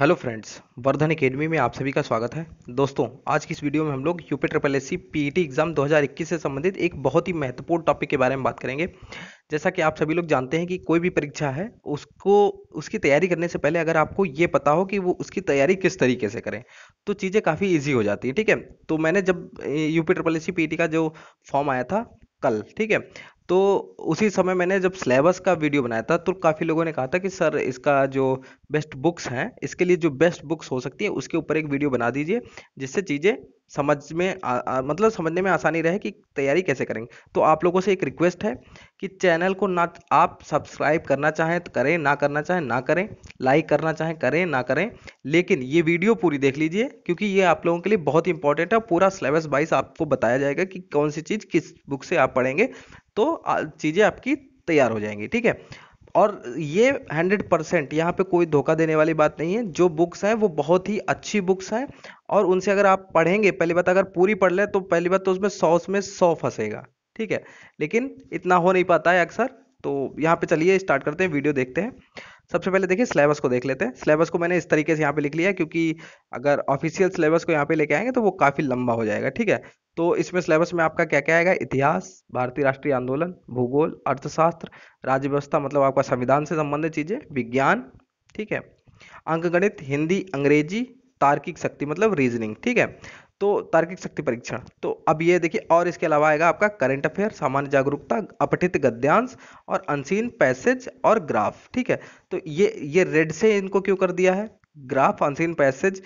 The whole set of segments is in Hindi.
हेलो फ्रेंड्स वर्धन एकेडमी में आप सभी का स्वागत है दोस्तों आज की इस वीडियो में हम लोग UP triple S C PET exam 2021 से संबंधित एक बहुत ही महत्वपूर्ण टॉपिक के बारे में बात करेंगे जैसा कि आप सभी लोग जानते हैं कि कोई भी परीक्षा है उसको उसकी तैयारी करने से पहले अगर आपको ये पता हो कि वो उसकी तैयारी किस तरीके से करें तो चीज़ें काफ़ी ईजी हो जाती हैं ठीक है तो मैंने जब यूपी ट्रिपल एस सी का जो फॉर्म आया था कल ठीक है तो उसी समय मैंने जब सिलेबस का वीडियो बनाया था तो काफ़ी लोगों ने कहा था कि सर इसका जो बेस्ट बुक्स हैं इसके लिए जो बेस्ट बुक्स हो सकती है उसके ऊपर एक वीडियो बना दीजिए जिससे चीज़ें समझ में आ, आ, मतलब समझने में आसानी रहे कि तैयारी कैसे करेंगे तो आप लोगों से एक रिक्वेस्ट है कि चैनल को ना आप सब्सक्राइब करना चाहें तो करें ना करना चाहें ना करें लाइक करना चाहें करें ना करें लेकिन ये वीडियो पूरी देख लीजिए क्योंकि ये आप लोगों के लिए बहुत इंपॉर्टेंट है पूरा सिलेबस वाइज आपको बताया जाएगा कि कौन सी चीज़ किस बुक से आप पढ़ेंगे तो चीज़ें आपकी तैयार हो जाएंगी ठीक है और ये हंड्रेड परसेंट यहाँ पे कोई धोखा देने वाली बात नहीं है जो बुक्स हैं वो बहुत ही अच्छी बुक्स हैं और उनसे अगर आप पढ़ेंगे पहली बात अगर पूरी पढ़ लें तो पहली बात तो उसमें सौ में सौ फंसेगा ठीक है लेकिन इतना हो नहीं पाता है अक्सर तो यहाँ पे चलिए स्टार्ट करते हैं वीडियो देखते हैं सबसे पहले देखिए सिलेबस को देख लेते हैं सिलेबस को मैंने इस तरीके से यहाँ पे लिख लिया है क्योंकि अगर ऑफिशियल सिलेबस को यहाँ पे लेके आएंगे तो वो काफ़ी लंबा हो जाएगा ठीक है तो इसमें सिलेबस में आपका क्या क्या आएगा इतिहास भारतीय राष्ट्रीय आंदोलन भूगोल अर्थशास्त्र राज्य व्यवस्था मतलब आपका संविधान से संबंधित चीज़ें विज्ञान ठीक है अंकगणित हिंदी अंग्रेजी तार्किक शक्ति मतलब रीजनिंग ठीक है तो तार्किक शक्ति परीक्षण तो अब ये देखिए और इसके अलावा आएगा आपका करंट अफेयर सामान्य जागरूकता अपठित गद्यांश और अनसीन पैसेज और ग्राफ ठीक है तो ये ये रेड से इनको क्यों कर दिया है ग्राफ अनसीन पैसेज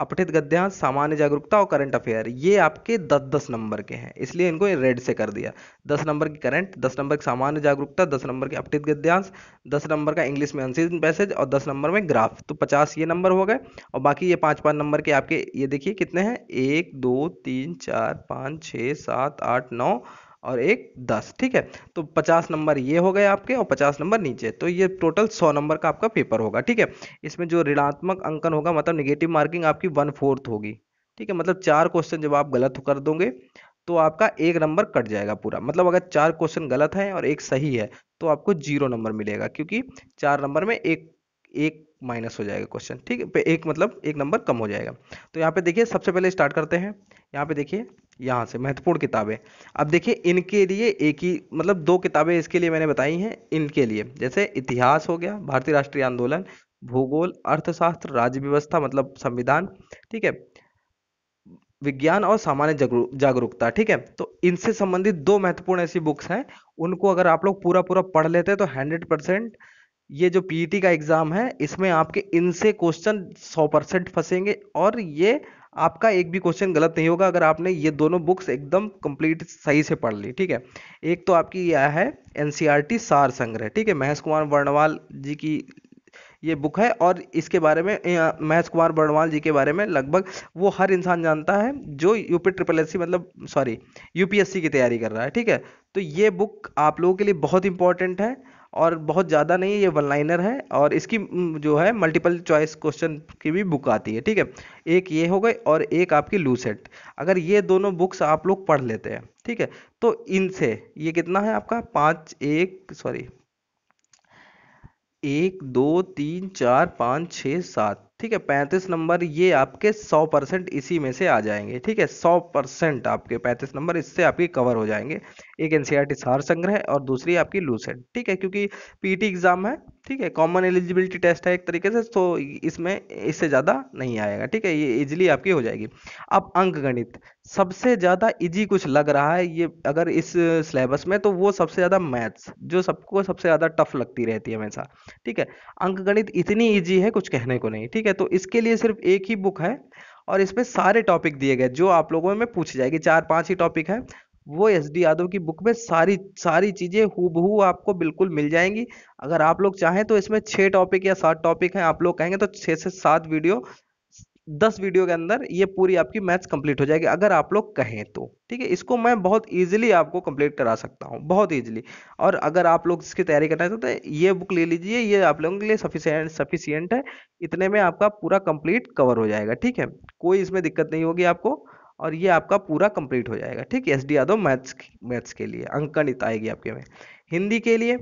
अपठित गद्यांश सामान्य जागरूकता और करंट अफेयर ये आपके दस दस नंबर के हैं इसलिए इनको रेड से कर दिया दस नंबर की करंट दस नंबर की सामान्य जागरूकता दस नंबर के अपठित गद्यांश दस नंबर का इंग्लिश में अनसीजन पैसेज और दस नंबर में ग्राफ तो पचास ये नंबर हो गए और बाकी ये पाँच पाँच नंबर के आपके ये देखिए कितने हैं एक दो तीन चार पाँच छः सात आठ नौ और एक दस ठीक है तो पचास नंबर ये हो गए आपके और पचास नंबर नीचे तो ये टोटल सौ नंबर का आपका पेपर होगा ठीक है इसमें जो ऋणात्मक अंकन होगा मतलब निगेटिव मार्किंग आपकी वन फोर्थ होगी ठीक है मतलब चार क्वेश्चन जब आप गलत कर दोगे तो आपका एक नंबर कट जाएगा पूरा मतलब अगर चार क्वेश्चन गलत है और एक सही है तो आपको जीरो नंबर मिलेगा क्योंकि चार नंबर में एक एक माइनस हो जाएगा क्वेश्चन ठीक है एक मतलब एक नंबर कम हो जाएगा तो यहाँ पे देखिए सबसे पहले स्टार्ट करते हैं यहाँ पे देखिए यहाँ से महत्वपूर्ण किताबें अब देखिए इनके लिए एक ही मतलब दो किताबें इसके लिए मैंने बताई हैं इनके लिए जैसे इतिहास हो गया भारतीय राष्ट्रीय आंदोलन भूगोल अर्थशास्त्र राज्य व्यवस्था मतलब संविधान ठीक है विज्ञान और सामान्य जागरूकता ठीक है तो इनसे संबंधित दो महत्वपूर्ण ऐसी बुक्स हैं उनको अगर आप लोग पूरा पूरा पढ़ लेते हैं तो हंड्रेड परसेंट ये जो पीटी e का एग्ज़ाम है इसमें आपके इनसे क्वेश्चन 100 परसेंट फंसेंगे और ये आपका एक भी क्वेश्चन गलत नहीं होगा अगर आपने ये दोनों बुक्स एकदम कंप्लीट सही से पढ़ ली ठीक है एक तो आपकी यह है एन e सार संग्रह ठीक है महेश कुमार वर्णवाल जी की ये बुक है और इसके बारे में महेश कुमार बर्णवाल जी के बारे में लगभग वो हर इंसान जानता है जो यूपी ट्रिपल एस मतलब सॉरी यूपीएससी की तैयारी कर रहा है ठीक है तो ये बुक आप लोगों के लिए बहुत इंपॉर्टेंट है और बहुत ज़्यादा नहीं है ये वन लाइनर है और इसकी जो है मल्टीपल चॉइस क्वेश्चन की भी बुक आती है ठीक है एक ये हो गई और एक आपकी लूसेट अगर ये दोनों बुक्स आप लोग पढ़ लेते हैं ठीक है तो इनसे ये कितना है आपका पाँच एक सॉरी एक दो तीन चार पाँच छः सात ठीक है पैंतीस नंबर ये आपके सौ परसेंट इसी में से आ जाएंगे ठीक है सौ परसेंट आपके पैंतीस नंबर इससे आपके कवर हो जाएंगे एक एनसीईआरटी e सार संग्रह और दूसरी आपकी लूसेंट ठीक है क्योंकि पीटी एग्जाम e है ठीक है कॉमन एलिजिबिलिटी टेस्ट है एक तरीके से तो इसमें इससे ज़्यादा नहीं आएगा ठीक है ये इजिली आपकी हो जाएगी अब अंक गणित सबसे ज़्यादा इजी कुछ लग रहा है ये अगर इस सिलेबस में तो वो सबसे ज़्यादा मैथ्स जो सबको सबसे ज़्यादा टफ लगती रहती है हमेशा ठीक है अंक गणित इतनी इजी है कुछ कहने को नहीं ठीक है तो इसके लिए सिर्फ एक ही बुक है और इसमें सारे टॉपिक दिए गए जो आप लोगों में पूछी जाएगी चार पांच ही टॉपिक है वो एस डी यादव की बुक में सारी सारी चीज़ें हु आपको बिल्कुल मिल जाएंगी अगर आप लोग चाहें तो इसमें छह टॉपिक या सात टॉपिक हैं आप लोग कहेंगे तो छह से सात वीडियो दस वीडियो के अंदर ये पूरी आपकी मैथ्स कंप्लीट हो जाएगी अगर आप लोग कहें तो ठीक है इसको मैं बहुत इजीली आपको कंप्लीट करा सकता हूँ बहुत इजीली और अगर आप लोग इसकी तैयारी करना चाहते हैं तो ये बुक ले लीजिए ये आप लोगों के लिए सफिशियंट सफिशियंट है इतने में आपका पूरा कंप्लीट कवर हो जाएगा ठीक है कोई इसमें दिक्कत नहीं होगी आपको और ये आपका पूरा कंप्लीट हो जाएगा ठीक है S D Yadav maths maths के लिए अंकणित आएगी आपके में हिंदी के लिए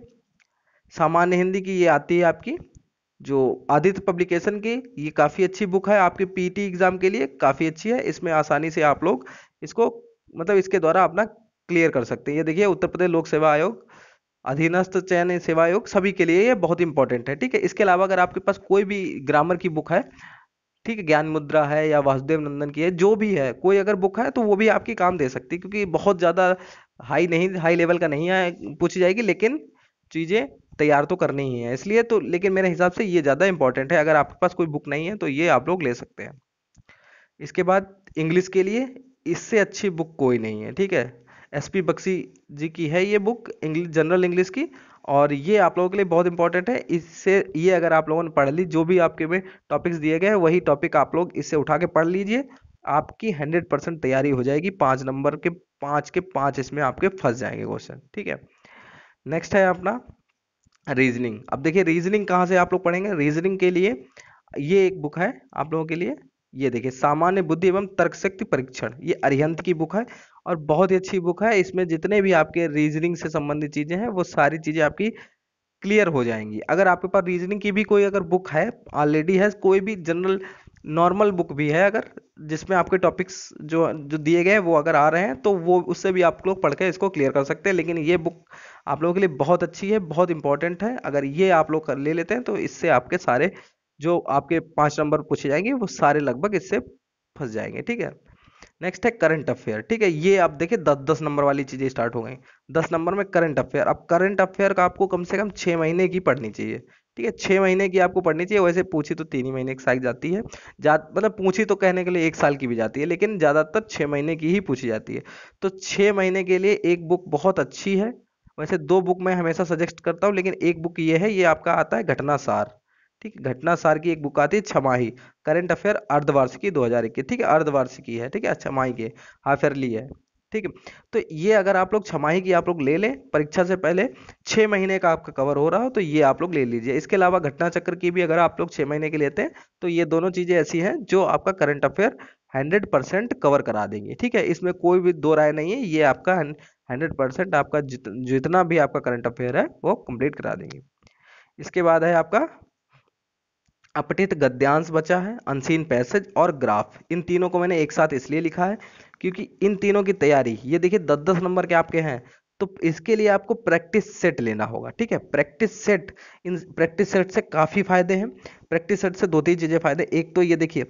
सामान्य हिंदी की ये आती है आपकी जो आदित्य पब्लिकेशन की ये काफ़ी अच्छी बुक है आपके पीटी एग्ज़ाम के लिए काफ़ी अच्छी है इसमें आसानी से आप लोग इसको मतलब इसके द्वारा अपना क्लियर कर सकते हैं ये देखिए उत्तर प्रदेश लोक सेवा आयोग अधीनस्थ चयन सेवा आयोग सभी के लिए ये बहुत इंपॉर्टेंट है ठीक है इसके अलावा अगर आपके पास कोई भी ग्रामर की बुक है ठीक है ज्ञान मुद्रा है या वासुदेव नंदन की है जो भी है कोई अगर बुक है तो वो भी आपकी काम दे सकती है क्योंकि बहुत ज़्यादा हाई नहीं हाई लेवल का नहीं है पूछी जाएगी लेकिन चीज़ें तैयार तो करनी ही है इसलिए तो लेकिन मेरे हिसाब से ये ज़्यादा इंपॉर्टेंट है अगर आपके पास कोई बुक नहीं है तो ये आप लोग ले सकते हैं इसके बाद इंग्लिश के लिए इससे अच्छी बुक कोई नहीं है ठीक है एस पी बक्सी जी की है ये बुक इंग्लिश जनरल इंग्लिश की और ये आप लोगों के लिए बहुत इंपॉर्टेंट है इससे ये अगर आप लोगों ने पढ़ ली जो भी आपके में टॉपिक्स दिए गए हैं वही टॉपिक आप लोग इससे उठा के पढ़ लीजिए आपकी हंड्रेड परसेंट तैयारी हो जाएगी पाँच नंबर के पाँच के पाँच इसमें आपके फंस जाएंगे क्वेश्चन ठीक है नेक्स्ट है अपना रीजनिंग अब देखिए रीजनिंग कहाँ से आप लोग पढ़ेंगे रीजनिंग के लिए ये एक बुक है आप लोगों के लिए ये देखिए सामान्य बुद्धि एवं तर्क शक्ति परीक्षण ये अरिहंत की बुक है और बहुत ही अच्छी बुक है इसमें जितने भी आपके रीजनिंग से संबंधित चीज़ें हैं वो सारी चीज़ें आपकी क्लियर हो जाएंगी अगर आपके पास रीजनिंग की भी कोई अगर बुक है ऑलरेडी है कोई भी जनरल नॉर्मल बुक भी है अगर जिसमें आपके टॉपिक्स जो जो दिए गए वो अगर आ रहे हैं तो वो उससे भी आप लोग पढ़ के इसको क्लियर कर सकते हैं लेकिन ये बुक आप लोगों के लिए बहुत अच्छी है बहुत इंपॉर्टेंट है अगर ये आप लोग कर ले लेते हैं तो इससे आपके सारे जो आपके पाँच नंबर पूछे जाएंगे वो सारे लगभग इससे फंस जाएंगे ठीक है नेक्स्ट है करंट अफेयर ठीक है ये आप देखिए दस दस नंबर वाली चीज़ें स्टार्ट हो गई दस नंबर में करंट अफेयर अब करंट अफेयर का आपको कम से कम छह महीने की पढ़नी चाहिए ठीक है छह महीने की आपको पढ़नी चाहिए वैसे पूछी तो तीन ही महीने की साइक जाती है जा मतलब पूछी तो कहने के लिए एक साल की भी जाती है लेकिन ज़्यादातर छः महीने की ही पूछी जाती है तो छः महीने के लिए एक बुक बहुत अच्छी है वैसे दो बुक मैं हमेशा सजेस्ट करता हूँ लेकिन एक बुक ये है ये आपका आता है घटनासार ठीक है घटनासार की एक बुक आती है छमाही करंट अफेयर अर्धवार्षिकी दो हज़ार इक्कीस ठीक है अर्धवार्षिकी है ठीक है अच्छा, छमाही के हाफ ईयरली है ठीक है तो ये अगर आप लोग छमाही की आप लोग ले लें परीक्षा से पहले छः महीने का आपका कवर हो रहा हो तो ये आप लोग ले लीजिए इसके अलावा घटना चक्र की भी अगर आप लोग छः महीने के लेते हैं तो ये दोनों चीज़ें ऐसी हैं जो आपका current affair hundred percent cover करा देंगे ठीक है इसमें कोई भी दो राय नहीं है ये आपका हंड्रेड परसेंट आपका जित, जितना भी आपका करंट अफेयर है वो कंप्लीट करा देंगे इसके बाद है आपका अपटित गद्यांश बचा है अनसीन पैसेज और ग्राफ इन तीनों को मैंने एक साथ इसलिए लिखा है क्योंकि इन तीनों की तैयारी ये देखिए दस दस नंबर के आपके हैं तो इसके लिए आपको प्रैक्टिस सेट लेना होगा ठीक है प्रैक्टिस सेट इन प्रैक्टिस सेट से काफ़ी फायदे हैं प्रैक्टिस सेट से दो तीन चीज़ें फायदे एक तो ये देखिए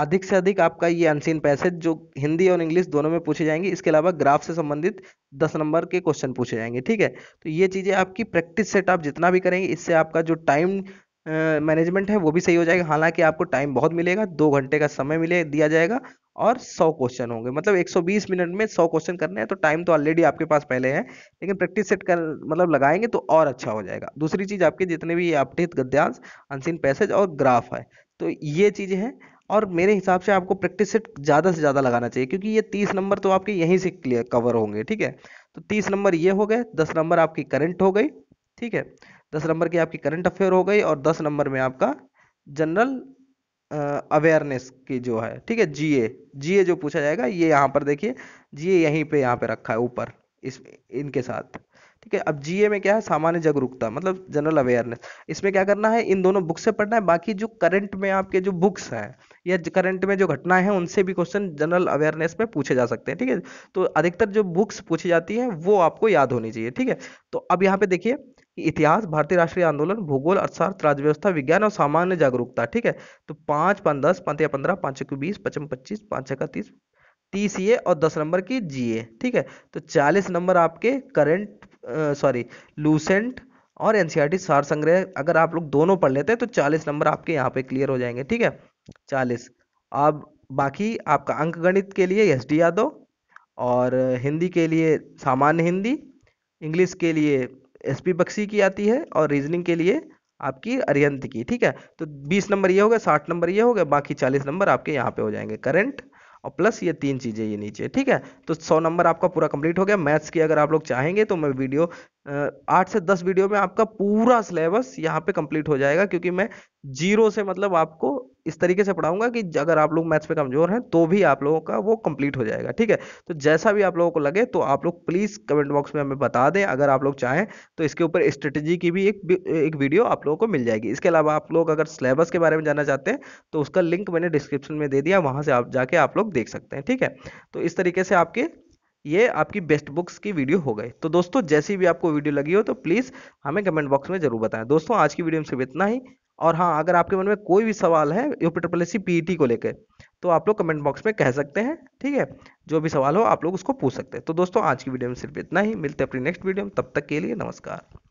अधिक से अधिक आपका ये अनसीन पैसेज जो हिंदी और इंग्लिश दोनों में पूछे जाएंगे इसके अलावा ग्राफ से संबंधित दस नंबर के क्वेश्चन पूछे जाएंगे ठीक है तो ये चीज़ें आपकी प्रैक्टिस सेट आप जितना भी करेंगे इससे आपका जो टाइम मैनेजमेंट है वो भी सही हो जाएगा हालांकि आपको टाइम बहुत मिलेगा दो घंटे का समय मिले दिया जाएगा और 100 क्वेश्चन होंगे मतलब 120 मिनट में 100 क्वेश्चन करने हैं तो टाइम तो ऑलरेडी आपके पास पहले है लेकिन प्रैक्टिस सेट कर मतलब लगाएंगे तो और अच्छा हो जाएगा दूसरी चीज़ आपके जितने भी अपडेट गद्यांश अनसिन पैसेज और ग्राफ है तो ये चीज़ें हैं और मेरे हिसाब से आपको प्रैक्टिस सेट ज़्यादा से ज़्यादा लगाना चाहिए क्योंकि ये तीस नंबर तो आपके यहीं से क्लियर कवर होंगे ठीक है तो तीस नंबर ये हो गए दस नंबर आपकी करंट हो गई ठीक है दस नंबर की आपकी करंट अफेयर हो गई और दस नंबर में आपका जनरल अवेयरनेस की जो है ठीक है जीए जीए जो पूछा जाएगा ये यहाँ पर देखिए जीए यहीं पर यहाँ पे रखा है ऊपर इस इनके साथ ठीक है अब जीए में क्या है सामान्य जागरूकता मतलब जनरल अवेयरनेस इसमें क्या करना है इन दोनों बुक से पढ़ना है बाकी जो करंट में आपके जो बुक्स हैं या करंट में जो घटनाएं हैं उनसे भी क्वेश्चन जनरल अवेयरनेस में पूछे जा सकते हैं ठीक है तो अधिकतर जो बुक्स पूछी जाती है वो आपको याद होनी चाहिए ठीक है तो अब यहाँ पे देखिए इतिहास भारतीय राष्ट्रीय आंदोलन भूगोल अर्थशास्त्र राजव्यवस्था विज्ञान और सामान्य जागरूकता ठीक है तो पांच पाँच दस पाँच या पंद्रह पांच एक बीस पचपन पच्चीस पांच छः तीस तीस ये और दस नंबर की जीए ठीक है तो चालीस नंबर आपके करंट सॉरी लूसेंट और एनसीईआरटी e सार संग्रह अगर आप लोग दोनों पढ़ लेते हैं तो चालीस नंबर आपके यहाँ पे क्लियर हो जाएंगे ठीक है 40 अब बाकी आपका अंक गणित के लिए एस डी यादव और हिंदी के लिए सामान्य हिंदी इंग्लिश के लिए एस पी बक्सी की आती है और रीजनिंग के लिए आपकी अरियंत की ठीक है तो बीस नंबर ये हो गया साठ नंबर ये हो गया बाकी चालीस नंबर आपके यहाँ पे हो जाएंगे करंट और प्लस ये तीन चीज़ें ये नीचे ठीक है तो सौ नंबर आपका पूरा कंप्लीट हो गया मैथ्स की अगर आप लोग चाहेंगे तो मैं वीडियो आठ से दस वीडियो में आपका पूरा सिलेबस यहाँ पे कंप्लीट हो जाएगा क्योंकि मैं जीरो से मतलब आपको इस तरीके से पढ़ाऊंगा कि अगर आप लोग मैथ्स पे कमजोर हैं तो भी आप लोगों का वो कंप्लीट हो जाएगा ठीक है तो जैसा भी आप लोगों को लगे तो आप लोग प्लीज़ कमेंट बॉक्स में हमें बता दें अगर आप लोग चाहें तो इसके ऊपर स्ट्रेटेजी की भी एक एक वीडियो आप लोगों को मिल जाएगी इसके अलावा आप लोग अगर सिलेबस के बारे में जानना चाहते हैं तो उसका लिंक मैंने डिस्क्रिप्शन में दे दिया वहां से आप जाके आप लोग देख सकते हैं ठीक है तो इस तरीके से आपके ये आपकी बेस्ट बुक्स की वीडियो हो गई तो दोस्तों जैसी भी आपको वीडियो लगी हो तो प्लीज़ हमें कमेंट बॉक्स में ज़रूर बताएं दोस्तों आज की वीडियो में सिर्फ इतना ही और हाँ अगर आपके मन में कोई भी सवाल है यूपी ट्रिपल एस पीईटी को लेकर तो आप लोग कमेंट बॉक्स में कह सकते हैं ठीक है जो भी सवाल हो आप लोग उसको पूछ सकते हैं तो दोस्तों आज की वीडियो में सिर्फ इतना ही मिलते हैं अपनी नेक्स्ट वीडियो में तब तक के लिए नमस्कार